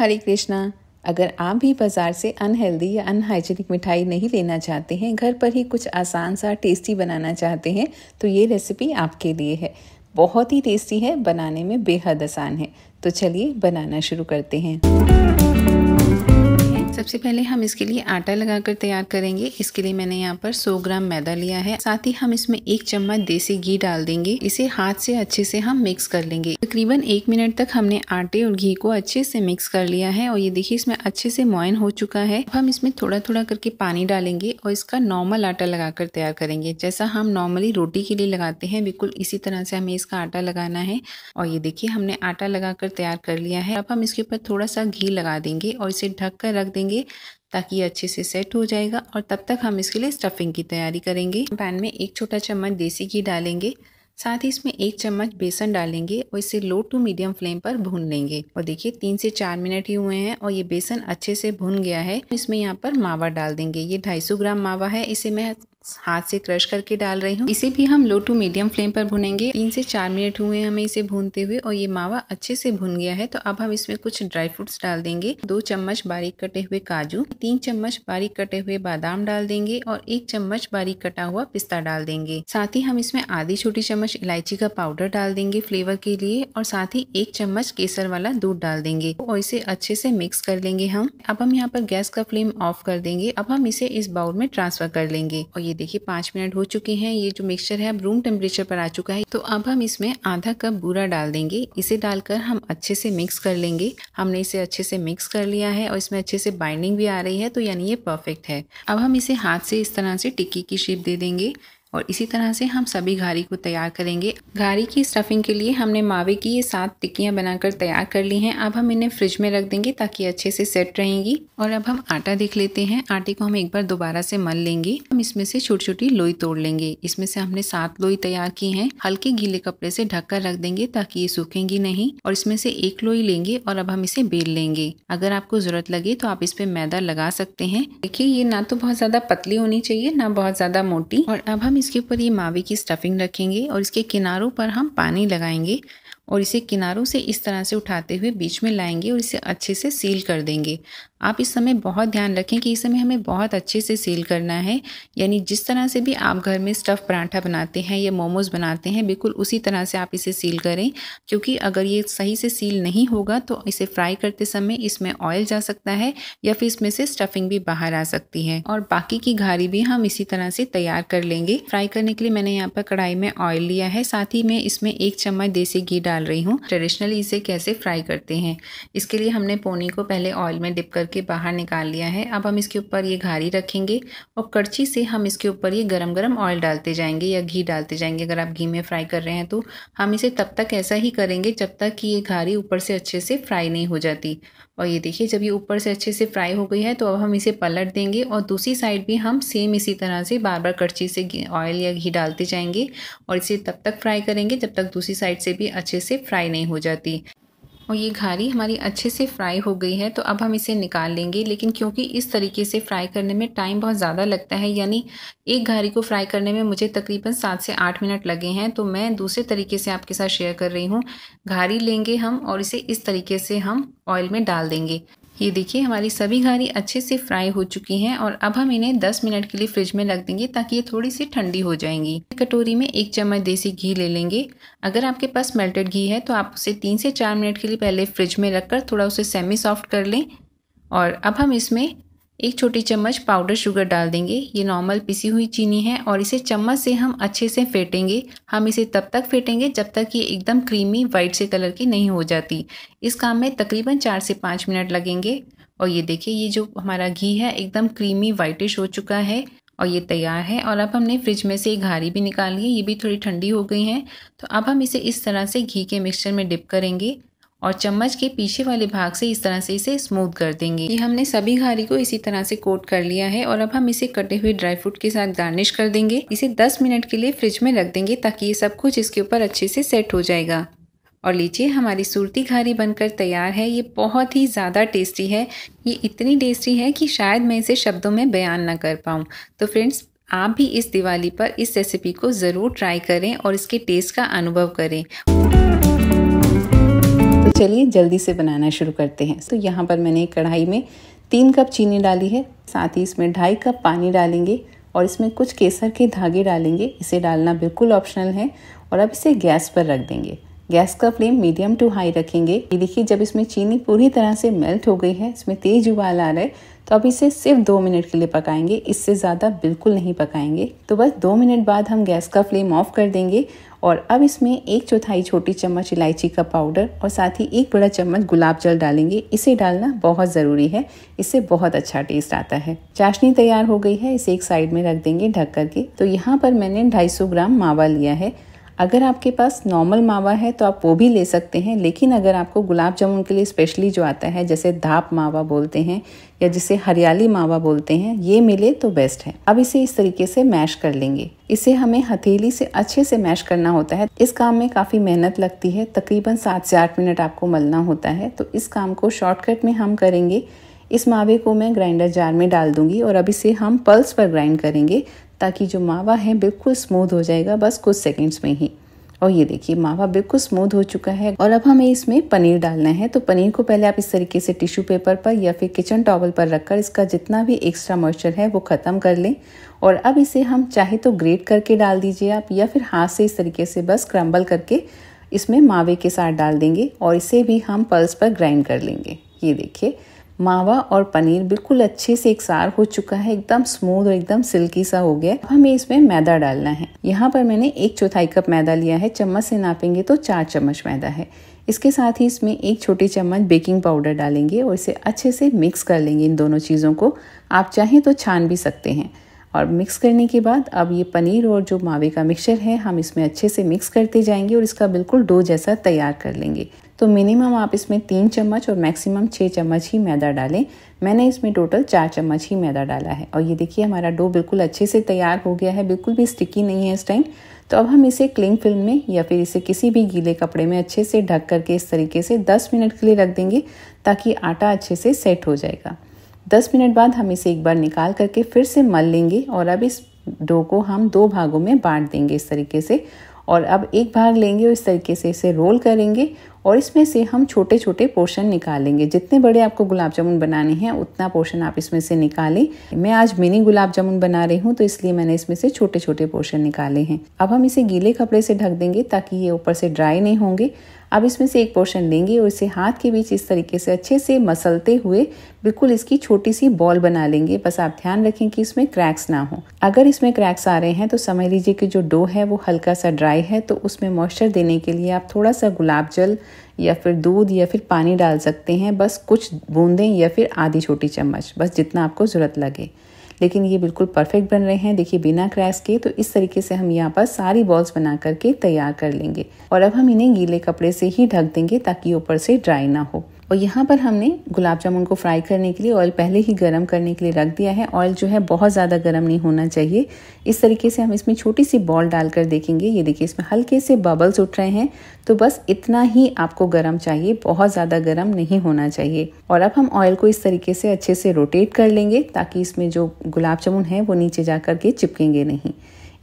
हरे कृष्णा अगर आप भी बाज़ार से अनहेल्दी या अनहाइजीनिक मिठाई नहीं लेना चाहते हैं घर पर ही कुछ आसान सा टेस्टी बनाना चाहते हैं तो ये रेसिपी आपके लिए है बहुत ही टेस्टी है बनाने में बेहद आसान है तो चलिए बनाना शुरू करते हैं सबसे पहले हम इसके लिए आटा लगाकर तैयार करेंगे इसके लिए मैंने यहाँ पर 100 ग्राम मैदा लिया है साथ ही हम इसमें एक चम्मच देसी घी डाल देंगे इसे हाथ से अच्छे से हम मिक्स कर लेंगे तकरीबन एक मिनट तक हमने आटे और घी को अच्छे से मिक्स कर लिया है और ये देखिए इसमें अच्छे से मोयन हो चुका है अब हम इसमें थोड़ा थोड़ा करके पानी डालेंगे और इसका नॉर्मल आटा लगाकर तैयार करेंगे जैसा हम नॉर्मली रोटी के लिए लगाते हैं बिल्कुल इसी तरह से हमें इसका आटा लगाना है और ये देखिए हमने आटा लगाकर तैयार कर लिया है अब हम इसके ऊपर थोड़ा सा घी लगा देंगे और इसे ढक कर रख देंगे लेंगे ताकि ये अच्छे से सेट हो जाएगा और तब तक हम इसके लिए स्टफिंग की तैयारी करेंगे पैन में एक छोटा चम्मच देसी घी डालेंगे साथ ही इसमें एक चम्मच बेसन डालेंगे और इसे लो टू मीडियम फ्लेम पर भून लेंगे और देखिए तीन से चार मिनट ही हुए हैं और ये बेसन अच्छे से भून गया है इसमें यहाँ पर मावा डाल देंगे ये 250 ग्राम मावा है इसे मैं हाथ से क्रश करके डाल रही हूँ इसे भी हम लो टू मीडियम फ्लेम पर भुनेंगे तीन से चार मिनट हुए हमें इसे भूनते हुए और ये मावा अच्छे से भुन गया है तो अब हम इसमें कुछ ड्राई फ्रूट्स डाल देंगे दो चम्मच बारीक कटे हुए काजू तीन चम्मच बारीक कटे हुए बादाम डाल देंगे और एक चम्मच बारीक कटा हुआ पिस्ता डाल देंगे साथ ही हम इसमें आधी छोटी चम्मच इलायची का पाउडर डाल देंगे फ्लेवर के लिए और साथ ही एक चम्मच केसर वाला दूध डाल देंगे और इसे अच्छे से मिक्स कर लेंगे हम अब हम यहाँ पर गैस का फ्लेम ऑफ कर देंगे अब हम इसे इस बाउल में ट्रांसफर कर लेंगे और ये देखिए पाँच मिनट हो चुके हैं ये जो मिक्सचर है अब रूम टेम्परेचर पर आ चुका है तो अब हम इसमें आधा कप बूरा डाल देंगे इसे डालकर हम अच्छे से मिक्स कर लेंगे हमने इसे अच्छे से मिक्स कर लिया है और इसमें अच्छे से बाइंडिंग भी आ रही है तो यानी ये परफेक्ट है अब हम इसे हाथ से इस तरह से टिक्की की शेप दे देंगे और इसी तरह से हम सभी घारी को तैयार करेंगे घारी की स्टफिंग के लिए हमने मावे की ये सात टिक्कियाँ बनाकर तैयार कर ली हैं अब हम इन्हें फ्रिज में रख देंगे ताकि अच्छे से सेट रहेंगी और अब हम आटा देख लेते हैं आटे को हम एक बार दोबारा से मल लेंगे हम इसमें से छोटी छोटी लोई तोड़ लेंगे इसमें से हमने सात लोई तैयार की है हल्के गीले कपड़े से ढककर रख देंगे ताकि ये सूखेंगी नहीं और इसमें से एक लोई लेंगे और अब हम इसे बेल लेंगे अगर आपको जरूरत लगे तो आप इस पे मैदा लगा सकते हैं देखिए ये ना तो बहुत ज्यादा पतली होनी चाहिए ना बहुत ज्यादा मोटी और अब हम इसके ऊपर ये मावे की स्टफिंग रखेंगे और इसके किनारों पर हम पानी लगाएंगे और इसे किनारों से इस तरह से उठाते हुए बीच में लाएंगे और इसे अच्छे से सील कर देंगे आप इस समय बहुत ध्यान रखें कि इस समय हमें बहुत अच्छे से सील करना है यानी जिस तरह से भी आप घर में स्टफ़ पराठा बनाते हैं या मोमोज़ बनाते हैं बिल्कुल उसी तरह से आप इसे सील करें क्योंकि अगर ये सही से सील नहीं होगा तो इसे फ्राई करते समय इसमें ऑयल जा सकता है या फिर इसमें से स्टफिंग भी बाहर आ सकती है और बाकी की घारी भी हम इसी तरह से तैयार कर लेंगे फ्राई करने के लिए मैंने यहाँ पर कढ़ाई में ऑयल लिया है साथ ही मैं इसमें एक चम्मच देसी घी डाल रही हूँ ट्रेडिशनली इसे कैसे फ्राई करते हैं इसके लिए हमने पोनी को पहले ऑयल में डिप कर करके बाहर निकाल लिया है अब हम इसके ऊपर ये घारी रखेंगे और कड़छी से हम इसके ऊपर ये गरम गरम ऑयल डालते जाएंगे या घी डालते जाएंगे अगर आप घी में फ्राई कर रहे हैं तो हम इसे तब तक ऐसा ही करेंगे जब तक कि ये घारी ऊपर से अच्छे से फ्राई नहीं हो जाती और ये देखिए जब ये ऊपर से अच्छे से फ्राई हो गई है तो अब हम इसे पलट देंगे और दूसरी साइड भी हम सेम इसी तरह से बार बार कड़छी से ऑयल या घी डालते जाएंगे और इसे तब तक फ्राई करेंगे जब तक दूसरी साइड से भी अच्छे से फ्राई नहीं हो जाती और ये घारी हमारी अच्छे से फ्राई हो गई है तो अब हम इसे निकाल लेंगे लेकिन क्योंकि इस तरीके से फ्राई करने में टाइम बहुत ज़्यादा लगता है यानी एक घारी को फ्राई करने में मुझे तकरीबन सात से आठ मिनट लगे हैं तो मैं दूसरे तरीके से आपके साथ शेयर कर रही हूँ घारी लेंगे हम और इसे इस तरीके से हम ऑयल में डाल देंगे ये देखिए हमारी सभी घारी अच्छे से फ्राई हो चुकी हैं और अब हम इन्हें 10 मिनट के लिए फ्रिज में रख देंगे ताकि ये थोड़ी सी ठंडी हो जाएंगी कटोरी में एक चम्मच देसी घी ले लेंगे अगर आपके पास मेल्टेड घी है तो आप उसे तीन से चार मिनट के लिए पहले फ्रिज में रखकर थोड़ा उसे सेमी सॉफ्ट कर लें और अब हम इसमें एक छोटी चम्मच पाउडर शुगर डाल देंगे ये नॉर्मल पिसी हुई चीनी है और इसे चम्मच से हम अच्छे से फेंटेंगे हम इसे तब तक फेंटेंगे जब तक ये एकदम क्रीमी वाइट से कलर की नहीं हो जाती इस काम में तकरीबन चार से पाँच मिनट लगेंगे और ये देखिए ये जो हमारा घी है एकदम क्रीमी वाइटिश हो चुका है और ये तैयार है और अब हमने फ्रिज में से घारी भी निकाल ली ये भी थोड़ी ठंडी हो गई है तो अब हम इसे इस तरह से घी के मिक्सचर में डिप करेंगे और चम्मच के पीछे वाले भाग से इस तरह से इसे स्मूथ कर देंगे ये हमने सभी घारी को इसी तरह से कोट कर लिया है और अब हम इसे कटे हुए ड्राई फ्रूट के साथ गार्निश कर देंगे इसे 10 मिनट के लिए फ्रिज में रख देंगे ताकि ये सब कुछ इसके ऊपर अच्छे से सेट हो जाएगा और लीजिए हमारी सूरती घारी बनकर तैयार है ये बहुत ही ज़्यादा टेस्टी है ये इतनी टेस्टी है कि शायद मैं इसे शब्दों में बयान ना कर पाऊँ तो फ्रेंड्स आप भी इस दिवाली पर इस रेसिपी को ज़रूर ट्राई करें और इसके टेस्ट का अनुभव करें चलिए जल्दी से बनाना शुरू करते हैं तो यहाँ पर मैंने कढ़ाई में तीन कप चीनी डाली है साथ ही इसमें ढाई कप पानी डालेंगे और इसमें कुछ केसर के धागे डालेंगे इसे डालना बिल्कुल ऑप्शनल है और अब इसे गैस पर रख देंगे गैस का फ्लेम मीडियम टू हाई रखेंगे ये देखिए जब इसमें चीनी पूरी तरह से मेल्ट हो गई है इसमें तेज उबाल आ रहा है तो अब इसे सिर्फ दो मिनट के लिए पकाएंगे इससे ज़्यादा बिल्कुल नहीं पकाएंगे तो बस दो मिनट बाद हम गैस का फ्लेम ऑफ कर देंगे और अब इसमें एक चौथाई छोटी चम्मच इलायची का पाउडर और साथ ही एक बड़ा चम्मच गुलाब जल डालेंगे इसे डालना बहुत ज़रूरी है इससे बहुत अच्छा टेस्ट आता है चाशनी तैयार हो गई है इसे एक साइड में रख देंगे ढक करके तो यहाँ पर मैंने 250 ग्राम मावा लिया है अगर आपके पास नॉर्मल मावा है तो आप वो भी ले सकते हैं लेकिन अगर आपको गुलाब जामुन के लिए स्पेशली जो आता है जैसे धाप मावा बोलते हैं या जिसे हरियाली मावा बोलते हैं ये मिले तो बेस्ट है अब इसे इस तरीके से मैश कर लेंगे इसे हमें हथेली से अच्छे से मैश करना होता है इस काम में काफ़ी मेहनत लगती है तकरीबन सात से आठ मिनट आपको मलना होता है तो इस काम को शॉर्टकट में हम करेंगे इस मावे को मैं ग्राइंडर जार में डाल दूंगी और अब इसे हम पल्स पर ग्राइंड करेंगे ताकि जो मावा है बिल्कुल स्मूथ हो जाएगा बस कुछ सेकेंड्स में ही और ये देखिए मावा बिल्कुल स्मूथ हो चुका है और अब हमें इसमें पनीर डालना है तो पनीर को पहले आप इस तरीके से टिश्यू पेपर पर या फिर किचन टॉवल पर रखकर इसका जितना भी एक्स्ट्रा मॉइस्चर है वो ख़त्म कर लें और अब इसे हम चाहे तो ग्रेट करके डाल दीजिए आप या फिर हाथ से इस तरीके से बस क्रम्बल करके इसमें मावे के साथ डाल देंगे और इसे भी हम पल्स पर ग्राइंड कर लेंगे ये देखिए मावा और पनीर बिल्कुल अच्छे से एक सार हो चुका है एकदम स्मूथ और एकदम सिल्की सा हो गया अब हमें इसमें मैदा डालना है यहाँ पर मैंने एक चौथाई कप मैदा लिया है चम्मच से नापेंगे तो चार चम्मच मैदा है इसके साथ ही इसमें एक छोटी चम्मच बेकिंग पाउडर डालेंगे और इसे अच्छे से मिक्स कर लेंगे इन दोनों चीज़ों को आप चाहें तो छान भी सकते हैं और मिक्स करने के बाद अब ये पनीर और जो मावे का मिक्सचर है हम इसमें अच्छे से मिक्स करते जाएंगे और इसका बिल्कुल डो जैसा तैयार कर लेंगे तो मिनिमम आप इसमें तीन चम्मच और मैक्सिमम छः चम्मच ही मैदा डालें मैंने इसमें टोटल चार चम्मच ही मैदा डाला है और ये देखिए हमारा डो बिल्कुल अच्छे से तैयार हो गया है बिल्कुल भी स्टिकी नहीं है इस टाइम तो अब हम इसे क्लिंग फिल्म में या फिर इसे किसी भी गीले कपड़े में अच्छे से ढक करके इस तरीके से 10 मिनट के लिए रख देंगे ताकि आटा अच्छे से सेट हो जाएगा 10 मिनट बाद हम इसे एक बार निकाल करके फिर से मल लेंगे और अब इस डो को हम दो भागों में बांट देंगे इस तरीके से और अब एक भाग लेंगे और इस तरीके से इसे रोल करेंगे और इसमें से हम छोटे छोटे पोर्शन निकालेंगे जितने बड़े आपको गुलाब जामुन बनाने हैं उतना पोर्शन आप इसमें से निकालें मैं आज मिनी गुलाब जामुन बना रही हूँ तो इसलिए मैंने इसमें से छोटे छोटे पोर्शन निकाले हैं अब हम इसे गीले कपड़े से ढक देंगे ताकि ये ऊपर से ड्राई नहीं होंगे अब इसमें से एक पोर्शन लेंगे और इसे हाथ के बीच इस तरीके से अच्छे से मसलते हुए बिल्कुल इसकी छोटी सी बॉल बना लेंगे बस आप ध्यान रखें कि इसमें क्रैक्स ना हो अगर इसमें क्रैक्स आ रहे हैं तो समझ लीजिए कि जो डो है वो हल्का सा ड्राई है तो उसमें मॉइस्चर देने के लिए आप थोड़ा सा गुलाब जल या फिर दूध या फिर पानी डाल सकते हैं बस कुछ बूंदें या फिर आधी छोटी चम्मच बस जितना आपको ज़रूरत लगे लेकिन ये बिल्कुल परफेक्ट बन रहे हैं देखिए बिना क्रैश के तो इस तरीके से हम यहाँ पर सारी बॉल्स बना करके तैयार कर लेंगे और अब हम इन्हें गीले कपड़े से ही ढक देंगे ताकि ऊपर से ड्राई ना हो और यहाँ पर हमने गुलाब जामुन को फ्राई करने के लिए ऑयल पहले ही गर्म करने के लिए रख दिया है ऑयल जो है बहुत ज़्यादा गर्म नहीं होना चाहिए इस तरीके से हम इसमें छोटी सी बॉल डालकर देखेंगे ये देखिए इसमें हल्के से बबल्स उठ रहे हैं तो बस इतना ही आपको गर्म चाहिए बहुत ज़्यादा गर्म नहीं होना चाहिए और अब हम ऑयल को इस तरीके से अच्छे से रोटेट कर लेंगे ताकि इसमें जो गुलाब जामुन है वो नीचे जा के चिपकेंगे नहीं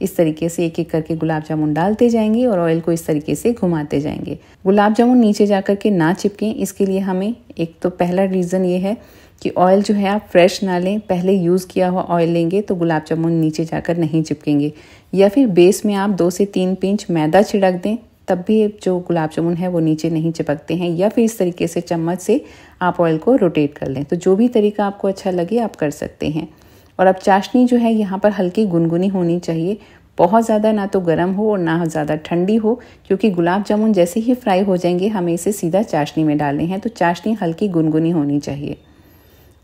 इस तरीके से एक एक करके गुलाब जामुन डालते जाएंगे और ऑयल को इस तरीके से घुमाते जाएंगे गुलाब जामुन नीचे जा के ना चिपकें इसके लिए हमें एक तो पहला रीज़न ये है कि ऑयल जो है आप फ्रेश ना लें पहले यूज़ किया हुआ ऑयल लेंगे तो गुलाब जामुन नीचे जाकर नहीं चिपकेंगे या फिर बेस में आप दो से तीन पिंच मैदा छिड़क दें तब भी जो गुलाब जामुन है वो नीचे नहीं चिपकते हैं या फिर इस तरीके से चम्मच से आप ऑयल को रोटेट कर लें तो जो भी तरीका आपको अच्छा लगे आप कर सकते हैं और अब चाशनी जो है यहाँ पर हल्की गुनगुनी होनी चाहिए बहुत ज़्यादा ना तो गर्म हो और ना ज़्यादा ठंडी हो क्योंकि गुलाब जामुन जैसे ही फ्राई हो जाएंगे हमें इसे सीधा चाशनी में डालने हैं तो चाशनी हल्की गुनगुनी होनी चाहिए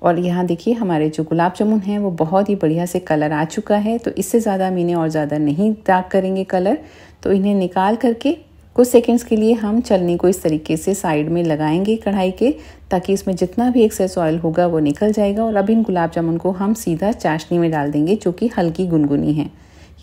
और यहाँ देखिए हमारे जो गुलाब जामुन हैं वो बहुत ही बढ़िया से कलर आ चुका है तो इससे ज़्यादा हम इन्हें और ज़्यादा नहीं डार्क करेंगे कलर तो इन्हें निकाल करके कुछ सेकेंड्स के लिए हम चलनी को इस तरीके से साइड में लगाएंगे कढ़ाई के ताकि इसमें जितना भी एक्सेस ऑयल होगा वो निकल जाएगा और अब इन गुलाब जामुन को हम सीधा चाशनी में डाल देंगे जो कि हल्की गुनगुनी है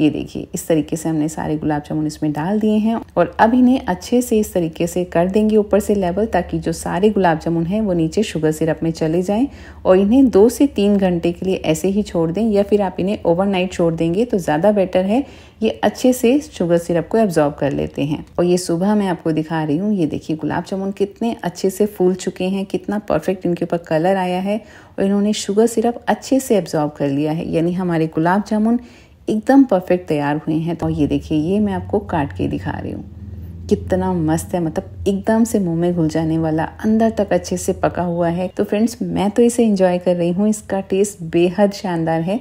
ये देखिए इस तरीके से हमने सारे गुलाब जामुन इसमें डाल दिए हैं और अब इन्हें अच्छे से इस तरीके से कर देंगे ऊपर से लेवल ताकि जो सारे गुलाब जामुन हैं वो नीचे शुगर सिरप में चले जाएं और इन्हें दो से तीन घंटे के लिए ऐसे ही छोड़ दें या फिर आप इन्हें ओवरनाइट छोड़ देंगे तो ज़्यादा बेटर है ये अच्छे से शुगर सिरप को एब्जॉर्ब कर लेते हैं और ये सुबह मैं आपको दिखा रही हूँ ये देखिए गुलाब जामुन कितने अच्छे से फूल चुके हैं कितना परफेक्ट इनके ऊपर कलर आया है और इन्होंने शुगर सिरप अच्छे से एब्जॉर्ब कर लिया है यानी हमारे गुलाब जामुन एकदम परफेक्ट तैयार हुए हैं तो ये देखिए ये मैं आपको काट के दिखा रही हूँ कितना मस्त है मतलब एकदम से मुंह में घुल जाने वाला अंदर तक अच्छे से पका हुआ है तो फ्रेंड्स मैं तो इसे एंजॉय कर रही हूँ इसका टेस्ट बेहद शानदार है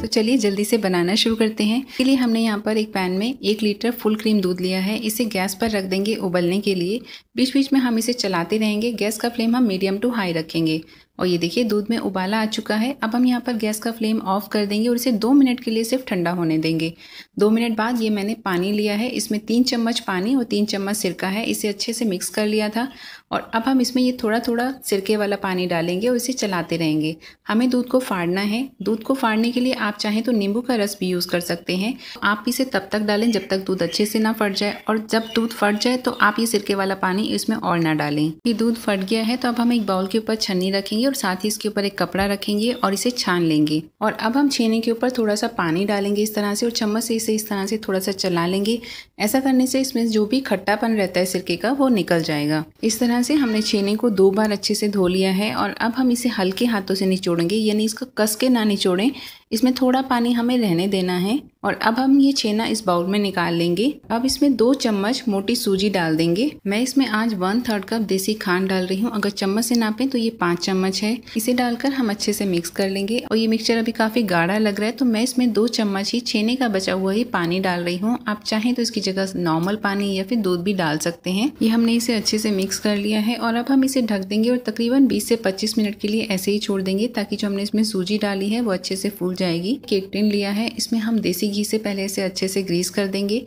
तो चलिए जल्दी से बनाना शुरू करते हैं इसके लिए हमने यहाँ पर एक पैन में एक लीटर फुल क्रीम दूध लिया है इसे गैस पर रख देंगे उबलने के लिए बीच बीच में हम इसे चलाते रहेंगे गैस का फ्लेम हम मीडियम टू हाई रखेंगे और ये देखिए दूध में उबाला आ चुका है अब हम यहाँ पर गैस का फ्लेम ऑफ कर देंगे और इसे दो मिनट के लिए सिर्फ ठंडा होने देंगे दो मिनट बाद ये मैंने पानी लिया है इसमें तीन चम्मच पानी और तीन चम्मच सिरका है इसे अच्छे से मिक्स कर लिया था और अब हम इसमें ये थोड़ा थोड़ा सिरके वाला पानी डालेंगे और इसे चलाते रहेंगे हमें दूध को फाड़ना है दूध को फाड़ने के लिए आप चाहें तो नींबू का रस भी यूज़ कर सकते हैं आप इसे तब तक डालें जब तक दूध अच्छे से ना फट जाए और जब दूध फट जाए तो आप ये सिरके वाला पानी इसमें और ना डालें ये दूध फट गया है तो अब हम एक बाउल के ऊपर छन्नी रखेंगे और साथ ही इसके ऊपर एक कपड़ा रखेंगे और इसे छान लेंगे और अब हम छीने के ऊपर थोड़ा सा पानी डालेंगे इस तरह से और चम्मच से इसे इस तरह से थोड़ा सा चला लेंगे ऐसा करने से इसमें जो भी खट्टापन रहता है सिरके का वो निकल जाएगा इस तरह से हमने छेने को दो बार अच्छे से धो लिया है और अब हम इसे हल्के हाथों से निचोड़ेंगे यानी इसको कस के ना निचोड़ें इसमें थोड़ा पानी हमें रहने देना है और अब हम ये छेना इस बाउल में निकाल लेंगे अब इसमें दो चम्मच मोटी सूजी डाल देंगे मैं इसमें आज वन थर्ड कप देसी खांड डाल रही हूँ अगर चम्मच से नापें तो ये पाँच चम्मच है इसे डालकर हम अच्छे से मिक्स कर लेंगे और ये मिक्सचर अभी काफ़ी गाढ़ा लग रहा है तो मैं इसमें दो चम्मच ही छेने का बचा हुआ ही पानी डाल रही हूँ आप चाहें तो इसकी जगह नॉर्मल पानी या फिर दूध भी डाल सकते हैं ये हमने इसे अच्छे से मिक्स कर लिया है और अब हम इसे ढक देंगे और तकरीबन बीस से पच्चीस मिनट के लिए ऐसे ही छोड़ देंगे ताकि जो हमने इसमें सूजी डाली है वो अच्छे से फूल जाएगी केक टिन लिया है इसमें हम देसी घी से पहले इसे अच्छे से ग्रीस कर देंगे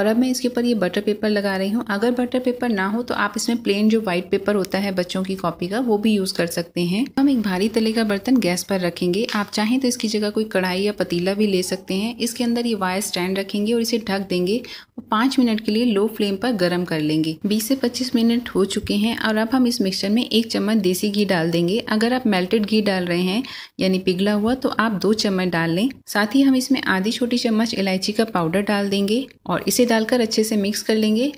और अब मैं इसके ऊपर ये बटर पेपर लगा रही हूँ अगर बटर पेपर ना हो तो आप इसमें प्लेन जो वाइट पेपर होता है बच्चों की कॉपी का वो भी यूज़ कर सकते हैं हम एक भारी तले का बर्तन गैस पर रखेंगे आप चाहें तो इसकी जगह कोई कढ़ाई या पतीला भी ले सकते हैं इसके अंदर ये वायर स्टैंड रखेंगे और इसे ढक देंगे और पाँच मिनट के लिए लो फ्लेम पर गर्म कर लेंगे बीस से पच्चीस मिनट हो चुके हैं और अब हम इस मिक्सचर में एक चम्मच देसी घी डाल देंगे अगर आप मेल्टेड घी डाल रहे हैं यानी पिघला हुआ तो आप दो चम्मच चम्मच डाल लें साथ ही हम इसमें आधी छोटी चम्मच इलायची का पाउडर डाल देंगे और इसे डालकर अच्छे से मिक्स कर लेंगे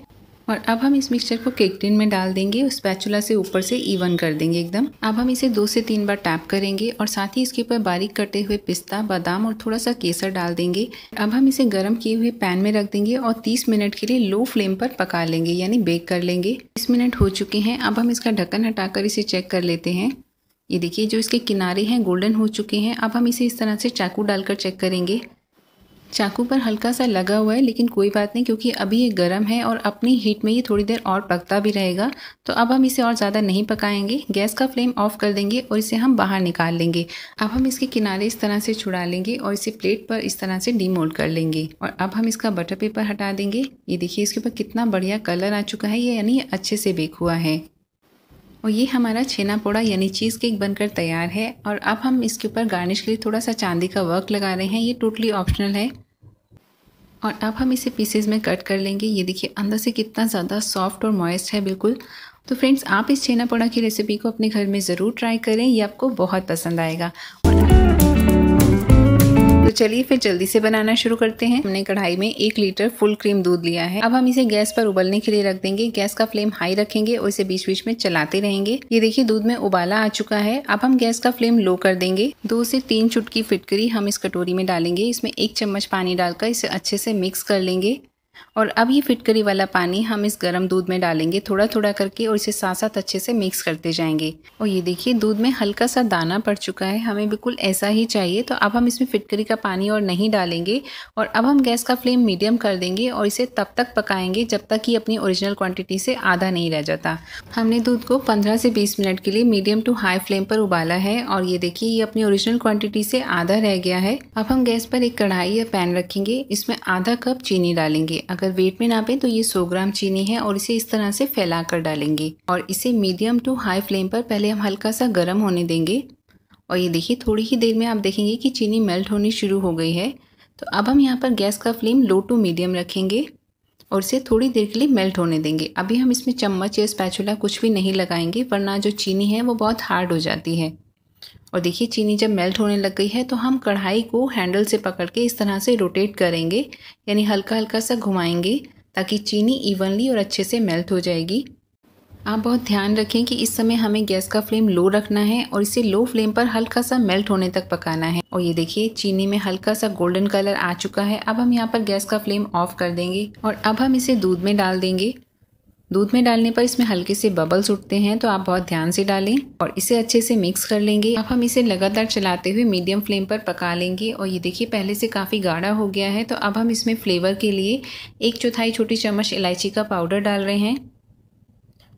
और अब हम इस मिक्सचर को केक टिन में डाल देंगे उस पैचुला से ऊपर से इवन कर देंगे एकदम अब हम इसे दो से तीन बार टैप करेंगे और साथ ही इसके ऊपर बारीक कटे हुए पिस्ता बादाम और थोड़ा सा केसर डाल देंगे अब हम इसे गर्म किए हुए पैन में रख देंगे और 30 मिनट के लिए लो फ्लेम पर पका लेंगे यानी बेक कर लेंगे तीस मिनट हो चुके हैं अब हम इसका ढक्कन हटाकर इसे चेक कर लेते हैं ये देखिए जो इसके किनारे हैं गोल्डन हो चुके हैं अब हम इसे इस तरह से चाकू डालकर चेक करेंगे चाकू पर हल्का सा लगा हुआ है लेकिन कोई बात नहीं क्योंकि अभी ये गर्म है और अपनी हीट में ये थोड़ी देर और पकता भी रहेगा तो अब हम इसे और ज़्यादा नहीं पकाएंगे गैस का फ्लेम ऑफ कर देंगे और इसे हम बाहर निकाल लेंगे अब हम इसके किनारे इस तरह से छुड़ा लेंगे और इसे प्लेट पर इस तरह से डीमोल्ड कर लेंगे और अब हम इसका बटर पेपर हटा देंगे ये देखिए इसके ऊपर कितना बढ़िया कलर आ चुका है ये यानी अच्छे से बेक हुआ है और ये हमारा छेना पोड़ा यानी चीज़ केक बनकर तैयार है और अब हम इसके ऊपर गार्निश के लिए थोड़ा सा चांदी का वर्क लगा रहे हैं ये टोटली ऑप्शनल है और अब हम इसे पीसेज में कट कर लेंगे ये देखिए अंदर से कितना ज़्यादा सॉफ्ट और मॉइस्ट है बिल्कुल तो फ्रेंड्स आप इस छेना पोड़ा की रेसिपी को अपने घर में ज़रूर ट्राई करें ये आपको बहुत पसंद आएगा चलिए फिर जल्दी से बनाना शुरू करते हैं हमने कढ़ाई में एक लीटर फुल क्रीम दूध लिया है अब हम इसे गैस पर उबलने के लिए रख देंगे गैस का फ्लेम हाई रखेंगे और इसे बीच बीच में चलाते रहेंगे ये देखिए दूध में उबाला आ चुका है अब हम गैस का फ्लेम लो कर देंगे दो से तीन चुटकी फिटकरी हम इस कटोरी में डालेंगे इसमें एक चम्मच पानी डालकर इसे अच्छे से मिक्स कर लेंगे और अब ये फिटकरी वाला पानी हम इस गर्म दूध में डालेंगे थोड़ा थोड़ा करके और इसे साथ साथ अच्छे से मिक्स करते जाएंगे और ये देखिए दूध में हल्का सा दाना पड़ चुका है हमें बिल्कुल ऐसा ही चाहिए तो अब हम इसमें फिटकरी का पानी और नहीं डालेंगे और अब हम गैस का फ्लेम मीडियम कर देंगे और इसे तब तक पकाएंगे जब तक कि अपनी ओरिजिनल क्वान्टिटी से आधा नहीं रह जाता हमने दूध को पंद्रह से बीस मिनट के लिए मीडियम टू हाई फ्लेम पर उबाला है और ये देखिए ये अपनी ओरिजिनल क्वांटिटी से आधा रह गया है अब हम गैस पर एक कढ़ाई या पैन रखेंगे इसमें आधा कप चीनी डालेंगे अगर वेट में नापें तो ये 100 ग्राम चीनी है और इसे इस तरह से फैला कर डालेंगे और इसे मीडियम टू हाई फ्लेम पर पहले हम हल्का सा गर्म होने देंगे और ये देखिए थोड़ी ही देर में आप देखेंगे कि चीनी मेल्ट होनी शुरू हो गई है तो अब हम यहाँ पर गैस का फ्लेम लो टू मीडियम रखेंगे और इसे थोड़ी देर के लिए मेल्ट होने देंगे अभी हम इसमें चम्मच या स्पैचुला कुछ भी नहीं लगाएंगे वरना जो चीनी है वो बहुत हार्ड हो जाती है और देखिए चीनी जब मेल्ट होने लग गई है तो हम कढ़ाई को हैंडल से पकड़ के इस तरह से रोटेट करेंगे यानी हल्का हल्का सा घुमाएंगे ताकि चीनी इवनली और अच्छे से मेल्ट हो जाएगी आप बहुत ध्यान रखें कि इस समय हमें गैस का फ्लेम लो रखना है और इसे लो फ्लेम पर हल्का सा मेल्ट होने तक पकाना है और ये देखिए चीनी में हल्का सा गोल्डन कलर आ चुका है अब हम यहाँ पर गैस का फ्लेम ऑफ कर देंगे और अब हम इसे दूध में डाल देंगे दूध में डालने पर इसमें हल्के से बबल्स उठते हैं तो आप बहुत ध्यान से डालें और इसे अच्छे से मिक्स कर लेंगे अब हम इसे लगातार चलाते हुए मीडियम फ्लेम पर पका लेंगे और ये देखिए पहले से काफ़ी गाढ़ा हो गया है तो अब हम इसमें फ्लेवर के लिए एक चौथाई छोटी चम्मच इलायची का पाउडर डाल रहे हैं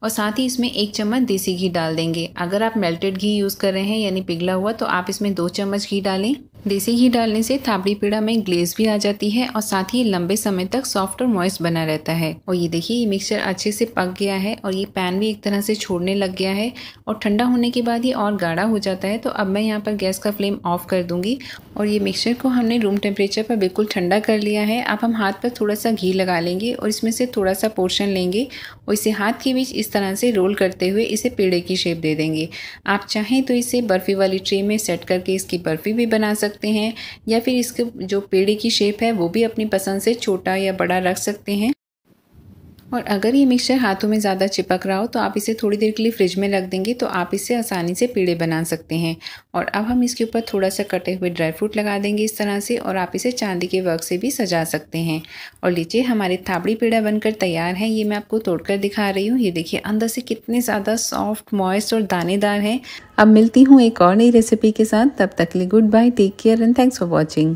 और साथ ही इसमें एक चम्मच देसी घी डाल देंगे अगर आप मेल्टेड घी यूज़ कर रहे हैं यानी पिघला हुआ तो आप इसमें दो चम्मच घी डालें देसी घी डालने से थाबड़ी पेड़ा में ग्लेज भी आ जाती है और साथ ही लंबे समय तक सॉफ्ट और मॉइस्ट बना रहता है और ये देखिए ये मिक्सचर अच्छे से पक गया है और ये पैन भी एक तरह से छोड़ने लग गया है और ठंडा होने के बाद ये और गाढ़ा हो जाता है तो अब मैं यहाँ पर गैस का फ्लेम ऑफ कर दूंगी और ये मिक्सचर को हमने रूम टेम्परेचर पर बिल्कुल ठंडा कर लिया है अब हम हाथ पर थोड़ा सा घी लगा लेंगे और इसमें से थोड़ा सा पोर्शन लेंगे और इसे हाथ के बीच इस तरह से रोल करते हुए इसे पेड़े की शेप दे देंगे आप चाहें तो इसे बर्फ़ी वाली ट्रे में सेट करके इसकी बर्फ़ी भी बना सकते सकते हैं या फिर इसके जो पेड़े की शेप है वो भी अपनी पसंद से छोटा या बड़ा रख सकते हैं और अगर ये मिक्सचर हाथों में ज़्यादा चिपक रहा हो तो आप इसे थोड़ी देर के लिए फ्रिज में रख देंगे तो आप इसे आसानी से पेड़े बना सकते हैं और अब हम इसके ऊपर थोड़ा सा कटे हुए ड्राई फ्रूट लगा देंगे इस तरह से और आप इसे चांदी के वर्क से भी सजा सकते हैं और लीजिए हमारे थापड़ी पेड़ा बनकर तैयार है ये मैं आपको तोड़कर दिखा रही हूँ ये देखिए अंदर से कितने ज़्यादा सॉफ्ट मॉइस्ट और दानेदार हैं अब मिलती हूँ एक और नई रेसिपी के साथ तब तक लिए goodbye take care and thanks for watching